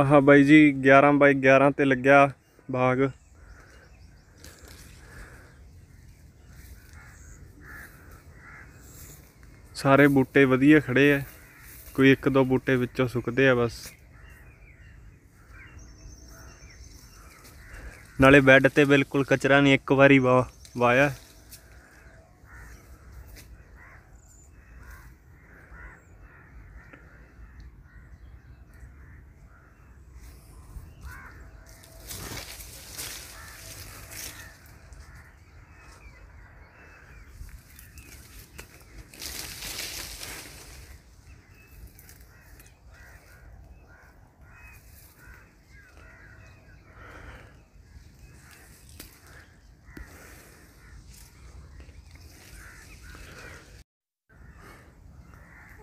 ਆਹ ਬਾਈ ਜੀ 11 ਬਾਈ 11 ਤੇ ਲੱਗਿਆ ਬਾਗ ਸਾਰੇ ਬੂਟੇ ਵਧੀਆ ਖੜੇ ਐ ਕੋਈ ਇੱਕ ਦੋ ਬੂਟੇ ਵਿੱਚੋਂ ਸੁੱਕਦੇ ਆ ਬਸ ਨਾਲੇ ਬੈੱਡ ਤੇ ਬਿਲਕੁਲ ਕਚਰਾ ਨਹੀਂ ਇੱਕ ਵਾਰੀ ਵਾਇਆ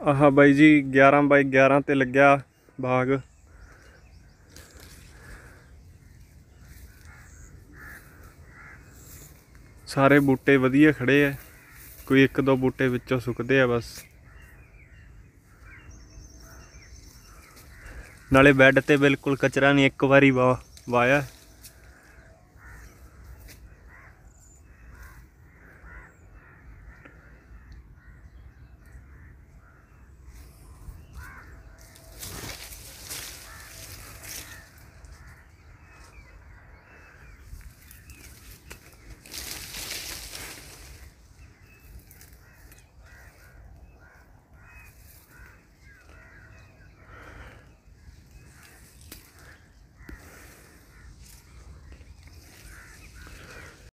ਆਹ ਬਾਈ ਜੀ 11 ਬਾਈ 11 ਤੇ ਲੱਗਿਆ ਬਾਗ ਸਾਰੇ ਬੂਟੇ ਵਧੀਆ ਖੜੇ ਐ ਕੋਈ ਇੱਕ ਦੋ ਬੂਟੇ ਵਿੱਚੋਂ ਸੁੱਕਦੇ ਆ ਬਸ ਨਾਲੇ ਬੈੱਡ ਤੇ ਬਿਲਕੁਲ ਕਚਰਾ ਨਹੀਂ ਇੱਕ ਵਾਰੀ ਵਾਇਆ